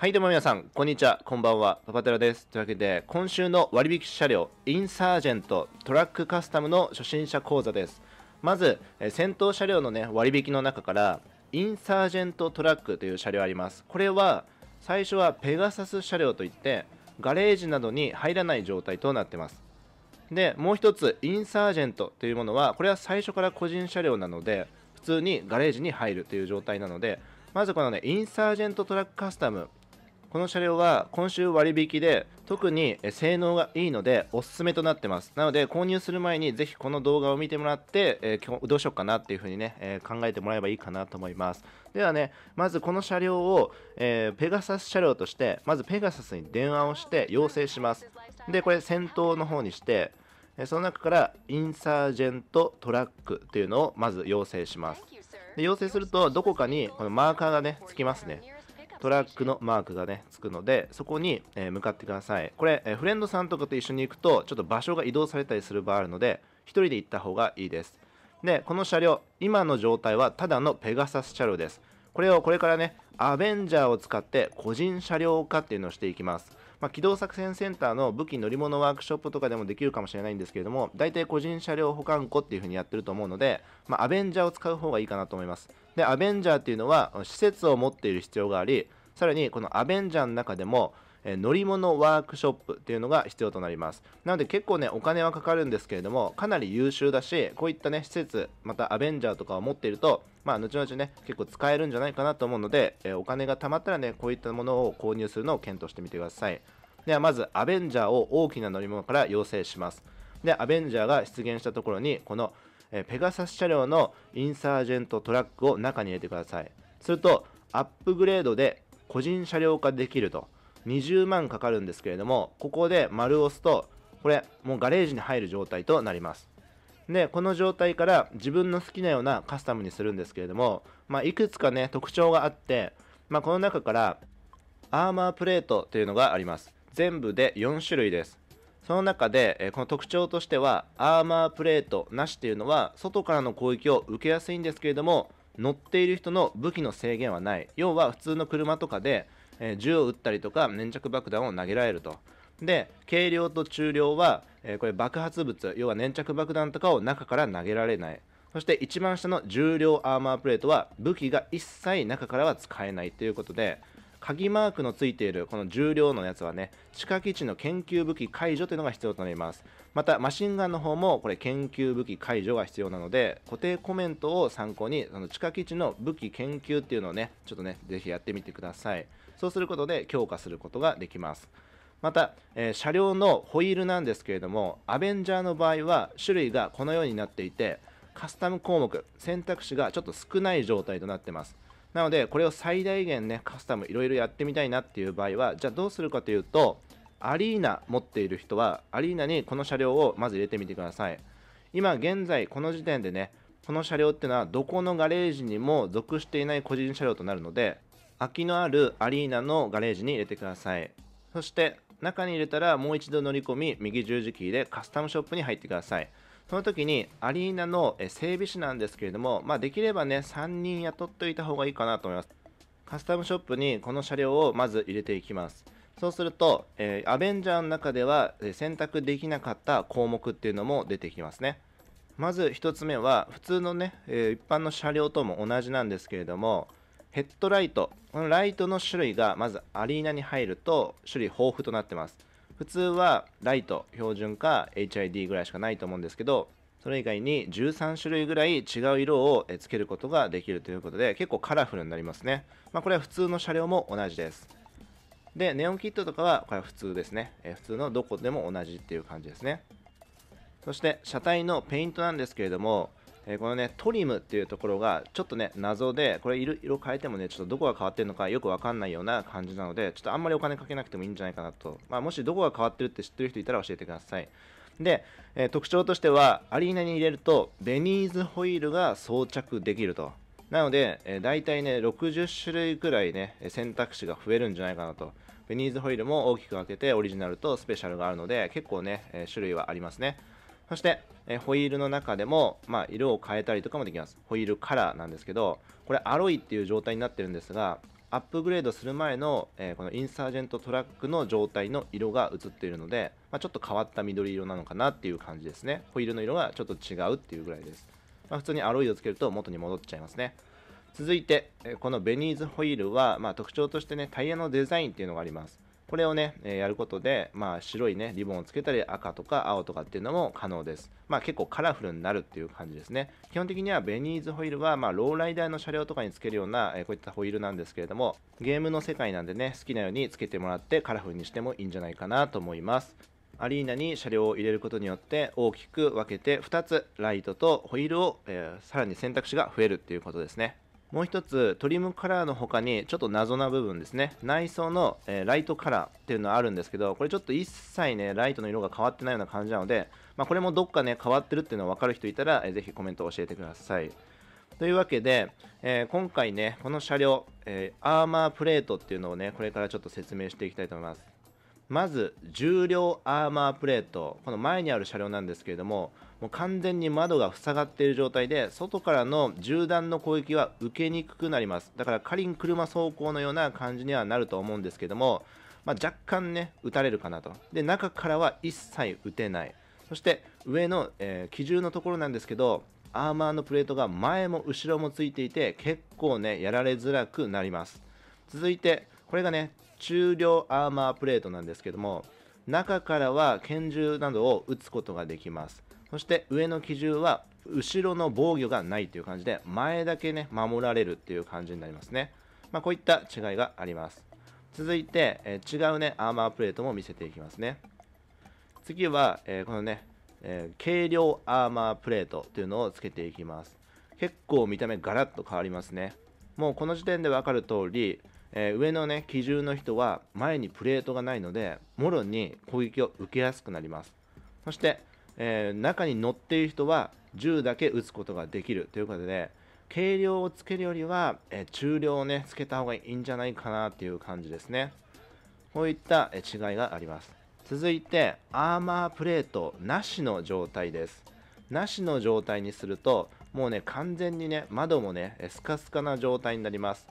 はいどうも皆さん、こんにちは、こんばんは、パパテラです。というわけで、今週の割引車両、インサージェントトラックカスタムの初心者講座です。まず、え先頭車両のね、割引の中から、インサージェントトラックという車両あります。これは、最初はペガサス車両といって、ガレージなどに入らない状態となってます。で、もう一つ、インサージェントというものは、これは最初から個人車両なので、普通にガレージに入るという状態なので、まずこのね、インサージェントトラックカスタムこの車両は今週割引で特に性能がいいのでおすすめとなってます。なので購入する前にぜひこの動画を見てもらって、えー、どうしようかなっていう風にね、えー、考えてもらえばいいかなと思います。ではね、まずこの車両を、えー、ペガサス車両として、まずペガサスに電話をして要請します。で、これ先頭の方にして、その中からインサージェントトラックっていうのをまず要請します。で要請するとどこかにこのマーカーがね、つきますね。トラックのマークがね、つくので、そこに、え向かってください。これ、えフレンドさんとかと一緒に行くと、ちょっと場所が移動されたりする場合あるので、1人で行った方がいいです。で、この車両、今の状態はただのペガサス車両です。これをこれからね、アベンジャーを使って個人車両化っていうのをしていきます。まあ、機動作戦センターの武器乗り物ワークショップとかでもできるかもしれないんですけれども、大体個人車両保管庫っていう風にやってると思うので、まあ、アベンジャーを使う方がいいかなと思います。でアベンジャーっていうのは施設を持っている必要がありさらにこのアベンジャーの中でもえ乗り物ワークショップっていうのが必要となりますなので結構ねお金はかかるんですけれどもかなり優秀だしこういったね施設またアベンジャーとかを持っているとまあ後々ね結構使えるんじゃないかなと思うので、えお金が貯まったらねこういったものを購入するのを検討してみてくださいではまずアベンジャーを大きな乗り物から要請しますでアベンジャーが出現したところにこのえペガサス車両のインサージェントトラックを中に入れてくださいするとアップグレードで個人車両化できると20万かかるんですけれどもここで丸を押すとこれもうガレージに入る状態となりますでこの状態から自分の好きなようなカスタムにするんですけれども、まあ、いくつかね特徴があって、まあ、この中からアーマープレートというのがあります全部で4種類ですその中で、えこの特徴としてはアーマープレートなしっていうのは外からの攻撃を受けやすいんですけれども乗っている人の武器の制限はない要は普通の車とかで、え銃を撃ったりとか粘着爆弾を投げられるとで軽量と中量は、えこれ爆発物要は粘着爆弾とかを中から投げられないそして一番下の重量アーマープレートは武器が一切中からは使えないということで鍵マークのついているこの重量のやつはね地下基地の研究武器解除というのが必要となりますまたマシンガンの方もこれ研究武器解除が必要なので固定コメントを参考にその地下基地の武器研究っていうのをねちょっとね是非やってみてくださいそうすることで強化することができますまた、えー、車両のホイールなんですけれどもアベンジャーの場合は種類がこのようになっていてカスタム項目選択肢がちょっと少ない状態となってますなので、これを最大限ね、カスタムいろいろやってみたいなっていう場合は、じゃあどうするかというと、アリーナ持っている人は、アリーナにこの車両をまず入れてみてください。今現在、この時点でね、この車両っていうのはどこのガレージにも属していない個人車両となるので、空きのあるアリーナのガレージに入れてください。そして、中に入れたらもう一度乗り込み、右十字キーでカスタムショップに入ってください。その時にアリーナの整備士なんですけれども、まあ、できればね、3人雇っておいた方がいいかなと思います。カスタムショップにこの車両をまず入れていきます。そうすると、えー、アベンジャーの中では選択できなかった項目っていうのも出てきますね。まず1つ目は、普通のね、えー、一般の車両とも同じなんですけれども、ヘッドライト、このライトの種類がまずアリーナに入ると種類豊富となってます。普通はライト標準か HID ぐらいしかないと思うんですけどそれ以外に13種類ぐらい違う色をつけることができるということで結構カラフルになりますね、まあ、これは普通の車両も同じですでネオンキットとかはこれは普通ですね、え普通のどこでも同じっていう感じですねそして車体のペイントなんですけれどもえこのね、トリムっていうところが、ちょっとね、謎で、これ色、色変えてもね、ちょっとどこが変わってるのかよくわかんないような感じなので、ちょっとあんまりお金かけなくてもいいんじゃないかなと。まあ、もしどこが変わってるって知ってる人いたら教えてください。で、えー、特徴としては、アリーナに入れると、ベニーズホイールが装着できると。なので、えー、大体ね、60種類くらいね、選択肢が増えるんじゃないかなと。ベニーズホイールも大きく分けて、オリジナルとスペシャルがあるので、結構ね、えー、種類はありますね。そして、えホイールの中でも、まあ、色を変えたりとかもできます。ホイールカラーなんですけど、これアロイっていう状態になってるんですが、アップグレードする前の、えー、このインサージェントトラックの状態の色が映っているので、まあ、ちょっと変わった緑色なのかなっていう感じですね。ホイールの色がちょっと違うっていうぐらいです。まあ、普通にアロイをつけると元に戻っちゃいますね。続いて、このベニーズホイールは、まあ、特徴としてね、タイヤのデザインっていうのがあります。これをね、えー、やることで、まあ、白いね、リボンをつけたり、赤とか青とかっていうのも可能です。まあ、結構カラフルになるっていう感じですね。基本的にはベニーズホイールは、まあ、ローライダーの車両とかにつけるような、えー、こういったホイールなんですけれども、ゲームの世界なんでね、好きなようにつけてもらってカラフルにしてもいいんじゃないかなと思います。アリーナに車両を入れることによって大きく分けて2つライトとホイールを、えー、さらに選択肢が増えるっていうことですね。もう一つトリムカラーの他にちょっと謎な部分ですね内装の、えー、ライトカラーっていうのはあるんですけどこれちょっと一切ねライトの色が変わってないような感じなので、まあ、これもどっかね変わってるっていうのは分かる人いたら、えー、ぜひコメントを教えてくださいというわけで、えー、今回ねこの車両、えー、アーマープレートっていうのをねこれからちょっと説明していきたいと思いますまず重量アーマープレートこの前にある車両なんですけれどももう完全に窓が塞がっている状態で外からの銃弾の攻撃は受けにくくなりますだから仮に車走行のような感じにはなると思うんですけども、まあ、若干ね撃たれるかなとで中からは一切撃てないそして上の、えー、機銃のところなんですけどアーマーのプレートが前も後ろもついていて結構ねやられづらくなります続いてこれがね中量アーマープレートなんですけども中からは拳銃などを撃つことができますそして上の機銃は後ろの防御がないという感じで前だけね守られるっていう感じになりますね、まあ、こういった違いがあります続いて、え違うねアーマープレートも見せていきますね次は、えこのね、え軽量アーマープレートというのをつけていきます結構見た目ガラッと変わりますねもうこの時点で分かる通りえー、上のね機銃の人は前にプレートがないのでもろに攻撃を受けやすくなりますそして、えー、中に乗っている人は銃だけ撃つことができるということで軽量をつけるよりは、えー、中量をねつけた方がいいんじゃないかなっていう感じですねこういった、え違いがあります続いてアーマープレートなしの状態ですなしの状態にするともうね完全にね窓もねスカスカな状態になります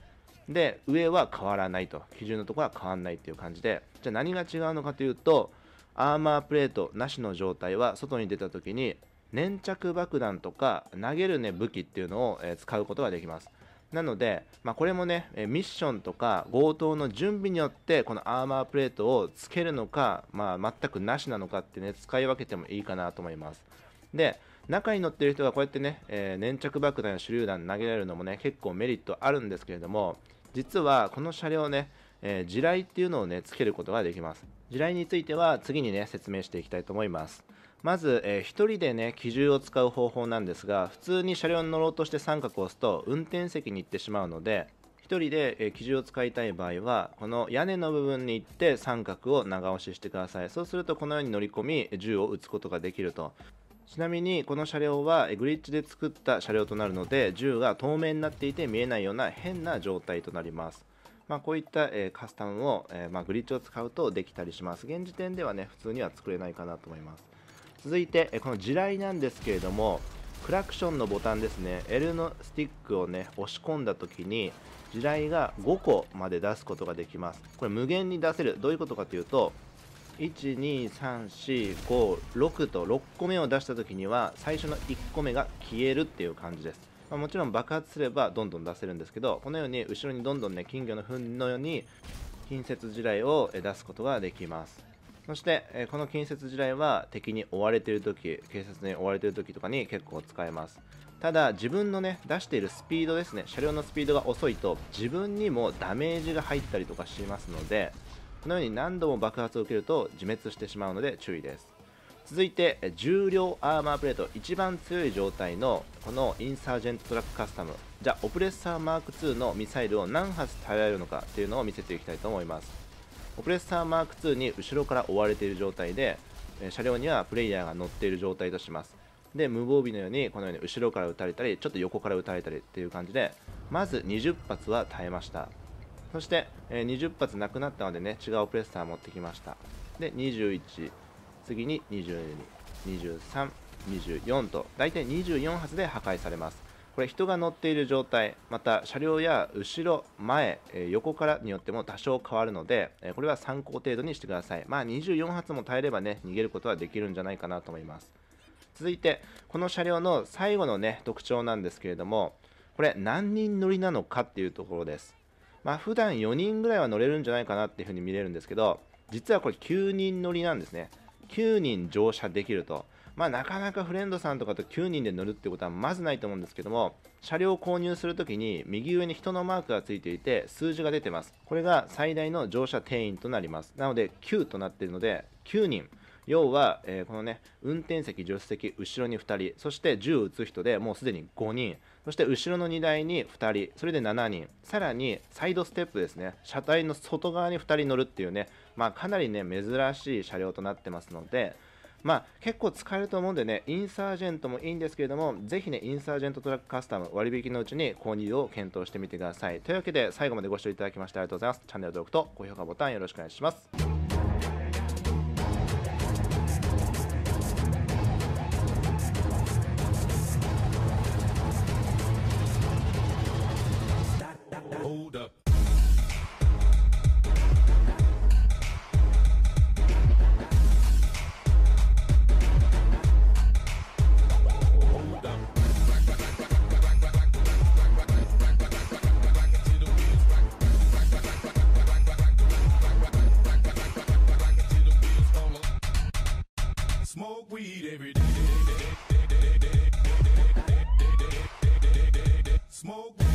で上は変わらないと基準のところは変わらないっていう感じでじゃあ何が違うのかというとアーマープレートなしの状態は外に出た時に粘着爆弾とか投げるね武器っていうのを、え使うことができますなので、まあ、これもねミッションとか強盗の準備によってこのアーマープレートをつけるのか、まあ、全くなしなのかってね使い分けてもいいかなと思いますで中に乗ってる人がこうやってね、えー、粘着爆弾や手榴弾投げられるのもね結構メリットあるんですけれども実はこの車両ね、えー、地雷っていうのをね、つけることができます。地雷については次にね、説明していきたいと思います。まず、えー、1人でね、機銃を使う方法なんですが、普通に車両に乗ろうとして三角を押すと、運転席に行ってしまうので、1人で、えー、機銃を使いたい場合は、この屋根の部分に行って三角を長押ししてください。そうすると、このように乗り込み、銃を撃つことができると。ちなみにこの車両はグリッジで作った車両となるので銃が透明になっていて見えないような変な状態となりますまあ、こういった、えカスタムを、えまグリッジを使うとできたりします現時点ではね普通には作れないかなと思います続いて、えこの地雷なんですけれどもクラクションのボタンですね L のスティックをね押し込んだ時に地雷が5個まで出すことができますこれ無限に出せるどういうことかというと12345 6と6個目を出した時には最初の1個目が消えるっていう感じです、まあ、もちろん爆発すればどんどん出せるんですけどこのように後ろにどんどんね金魚の糞のように近接地雷を出すことができますそしてこの近接地雷は敵に追われてる時警察に追われてる時とかに結構使えますただ自分のね出しているスピードですね車両のスピードが遅いと自分にもダメージが入ったりとかしますのでこのように何度も爆発を受けると自滅してしまうので注意です続いて重量アーマープレート一番強い状態のこのインサージェントトラックカスタムじゃあオプレッサーマーク2のミサイルを何発耐えられるのかというのを見せていきたいと思いますオプレッサーマーク2に後ろから追われている状態で車両にはプレイヤーが乗っている状態としますで無防備のようにこのように後ろから撃たれたりちょっと横から撃たれたりっていう感じでまず20発は耐えましたそして、え20発なくなったのでね、違うプレッサー持ってきました。で、21、次に22、23、24と、大体24発で破壊されます。これ人が乗っている状態、また車両や後ろ、前、え横からによっても多少変わるので、えこれは参考程度にしてください。まあ24発も耐えればね、逃げることはできるんじゃないかなと思います。続いて、この車両の最後のね、特徴なんですけれども、これ何人乗りなのかっていうところです。まあ、普段4人ぐらいは乗れるんじゃないかなっていうふうに見れるんですけど、実はこれ9人乗りなんですね。9人乗車できると。まあ、なかなかフレンドさんとかと9人で乗るってことはまずないと思うんですけども、車両を購入するときに右上に人のマークがついていて、数字が出てます。これが最大の乗車定員となります。なので9となっているので、9人。要は、えー、このね、運転席、助手席、後ろに2人、そして銃0打つ人でもうすでに5人。そして後ろの荷台に2人、それで7人、さらにサイドステップですね、車体の外側に2人乗るっていうね、まあ、かなりね、珍しい車両となってますので、まあ、結構使えると思うんでね、インサージェントもいいんですけれども、ぜひね、インサージェントトラックカスタム割引のうちに購入を検討してみてください。というわけで、最後までご視聴いただきましてありがとうございます。チャンネル登録と高評価ボタンよろしくお願いします。Hold up. Smoke weed every day. Smoke